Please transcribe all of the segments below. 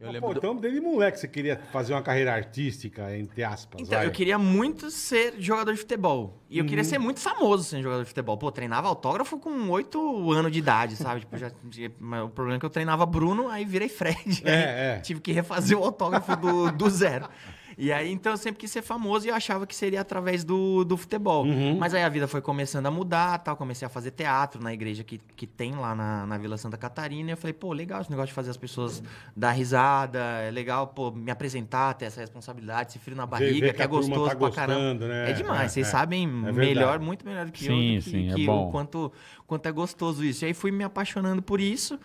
Eu lembro pô, do... então desde moleque você queria fazer uma carreira artística, entre aspas. Então, vai. eu queria muito ser jogador de futebol. E eu uhum. queria ser muito famoso sendo jogador de futebol. Pô, treinava autógrafo com oito anos de idade, sabe? tipo, já, o problema é que eu treinava Bruno, aí virei Fred. É, aí é. Tive que refazer o autógrafo do, do zero. E aí, então, eu sempre quis ser famoso e eu achava que seria através do, do futebol. Uhum. Mas aí a vida foi começando a mudar, tal. Comecei a fazer teatro na igreja que, que tem lá na, na Vila Santa Catarina. E eu falei, pô, legal esse negócio de fazer as pessoas dar risada, é legal, pô, me apresentar, ter essa responsabilidade, esse frio na barriga, que, que é gostoso tá pra caramba. Né? É demais, é, vocês é, sabem é melhor, muito melhor do que sim, eu, sim, é bom. o quanto, quanto é gostoso isso. E aí fui me apaixonando por isso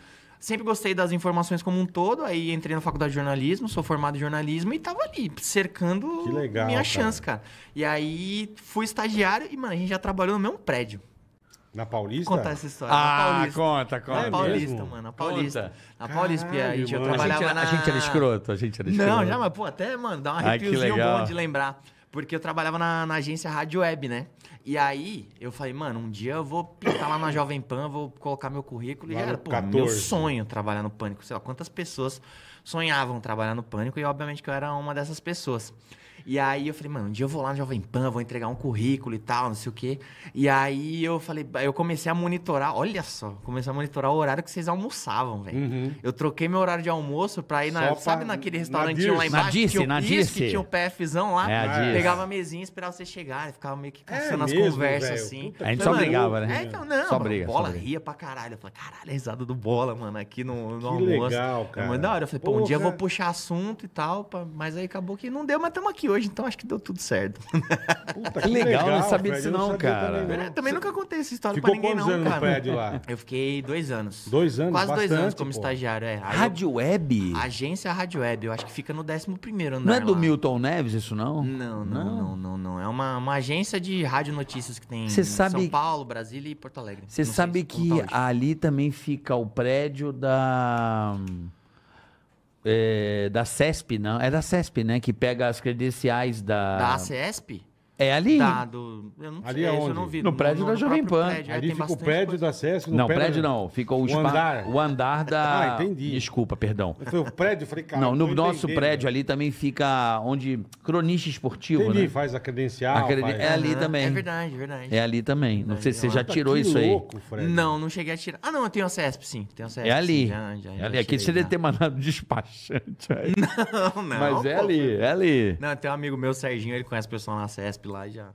sempre gostei das informações como um todo, aí entrei na faculdade de jornalismo, sou formado em jornalismo e tava ali, cercando legal, minha cara. chance, cara. E aí fui estagiário e, mano, a gente já trabalhou no mesmo prédio. Na Paulista? Contar essa história. Ah, conta, conta. Na Paulista, mesmo? mano. Na Paulista. Conta. Na Paulista, Caralho, a gente, eu trabalhava a gente, era, na... A gente era escroto, a gente era escroto. Não, já, mas, pô, até, mano, dá um arrepiozinho Ai, bom de lembrar. Porque eu trabalhava na, na, agência Rádio Web, né? E aí eu falei, mano, um dia eu vou pintar lá na Jovem Pan, vou colocar meu currículo. Lá e era, pô, 14. meu sonho trabalhar no Pânico. Sei lá, quantas pessoas sonhavam trabalhar no Pânico e obviamente que eu era uma dessas pessoas. E aí eu falei, mano, um dia eu vou lá no Jovem Pan, vou entregar um currículo e tal, não sei o quê. E aí eu falei, eu comecei a monitorar, olha só, comecei a monitorar o horário que vocês almoçavam, velho. Uhum. Eu troquei meu horário de almoço pra ir, na, pra, sabe naquele restaurantinho na lá embaixo? Na Dirce, que, na Dirce. que tinha o PFzão lá. É, pegava a mesinha, esperava vocês chegarem, ficava meio que é caçando é as mesmo, conversas véio. assim. Puta a gente só mano, brigava, né? É, então não, só briga, bola só briga. ria pra caralho. Eu falei, caralho, a risada do bola, mano, aqui no, no que almoço. Legal, é cara. Mas da hora, eu falei, pô, um dia eu vou puxar assunto e tal, mas aí acabou que não deu, mas estamos aqui hoje hoje, então acho que deu tudo certo. Puta, que legal, legal, não sabia disso não, sabia cara. Também, não. também, nunca contei essa história Ficou pra ninguém não, anos cara. No prédio lá? Eu fiquei dois anos. Dois anos? Quase bastante, dois anos como pô. estagiário, é. Rádio eu... Web? Agência Rádio Web, eu acho que fica no 11 primeiro andar Não é do lá. Milton Neves isso não? Não, não, não, não, não. É uma, uma agência de rádio notícias que tem Cê em sabe... São Paulo, Brasília e Porto Alegre. Você sabe se que ali também fica o prédio da é, da CESP, não? É da CESP, né? Que pega as credenciais da. Da CESP? É ali. do, Eu não Ali sei, onde? eu não vi. No prédio da Jovem Pan. prédio, Ali fica o prédio coisa. CESP? Não, prédio não. Ficou o, o andar. O andar da. Ah, entendi. Desculpa, perdão. Foi o prédio, falei, cara, não, no nosso prédio ali também fica onde. Cronista esportivo, Entendi, né? faz a credencial. faz- é ali também. É verdade, é verdade. É ali também. Não é sei se você já tá, tirou isso aí. louco, Fred. Não, não cheguei a tirar. Ah, não, eu tenho a CESP, sim. Tenho a CESP, É ali. é ali. Aqui você deve ter mandado despachante aí. Não, não. Mas é ali, é ali. Não, tem um amigo meu, Serginho, ele conhece o pessoal na CESP lá e já